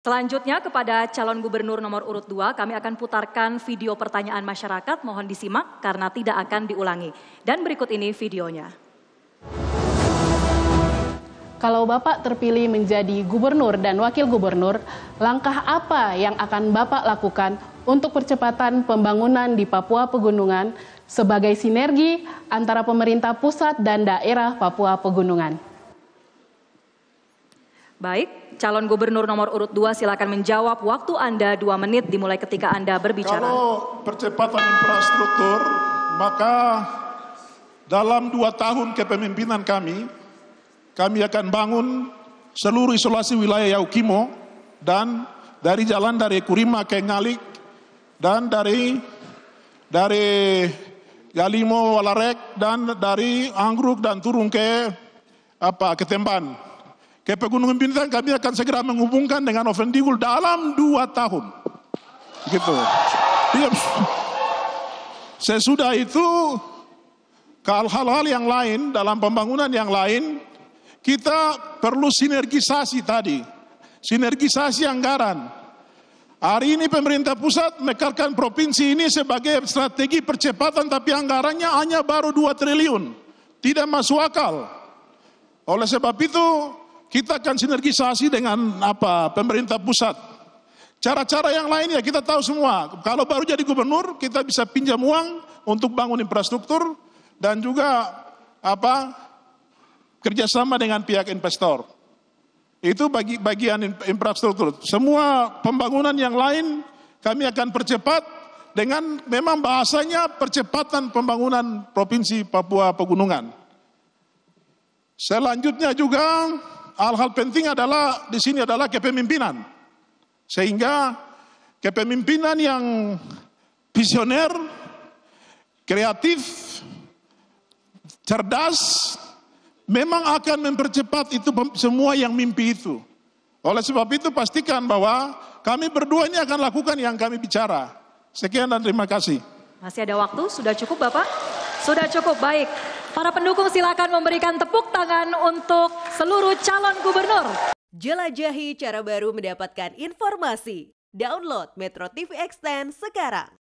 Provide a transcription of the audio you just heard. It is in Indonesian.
Selanjutnya kepada calon gubernur nomor urut 2 kami akan putarkan video pertanyaan masyarakat mohon disimak karena tidak akan diulangi. Dan berikut ini videonya. Kalau Bapak terpilih menjadi gubernur dan wakil gubernur, langkah apa yang akan Bapak lakukan untuk percepatan pembangunan di Papua Pegunungan sebagai sinergi antara pemerintah pusat dan daerah Papua Pegunungan? Baik, calon gubernur nomor urut 2 silakan menjawab. Waktu Anda 2 menit dimulai ketika Anda berbicara. Kalau percepatan infrastruktur, maka dalam 2 tahun kepemimpinan kami, kami akan bangun seluruh isolasi wilayah Yaukimo dan dari jalan dari Kurima ke Ngalik dan dari dari Galimo Walarek dan dari Angruk dan turun ke apa ke ke pegunungan bintang kami akan segera menghubungkan dengan Ovendigul dalam dua tahun. Gitu. Iya. Sesudah itu ke hal-hal yang lain dalam pembangunan yang lain kita perlu sinergisasi tadi. Sinergisasi anggaran. Hari ini pemerintah pusat mekarkan provinsi ini sebagai strategi percepatan tapi anggarannya hanya baru 2 triliun. Tidak masuk akal. Oleh sebab itu kita akan sinergisasi dengan apa pemerintah pusat. Cara-cara yang lain ya kita tahu semua. Kalau baru jadi gubernur, kita bisa pinjam uang untuk bangun infrastruktur dan juga apa kerjasama dengan pihak investor. Itu bagi bagian infrastruktur. Semua pembangunan yang lain kami akan percepat dengan memang bahasanya percepatan pembangunan Provinsi Papua Pegunungan. Selanjutnya juga Hal-hal penting adalah di sini adalah kepemimpinan. Sehingga kepemimpinan yang visioner, kreatif, cerdas memang akan mempercepat itu semua yang mimpi itu. Oleh sebab itu pastikan bahwa kami berdua ini akan lakukan yang kami bicara. Sekian dan terima kasih. Masih ada waktu, sudah cukup Bapak? Sudah cukup, baik. Para pendukung silakan memberikan tepuk tangan untuk seluruh calon gubernur. Jelajahi cara baru mendapatkan informasi. Download Metro TV Extend sekarang.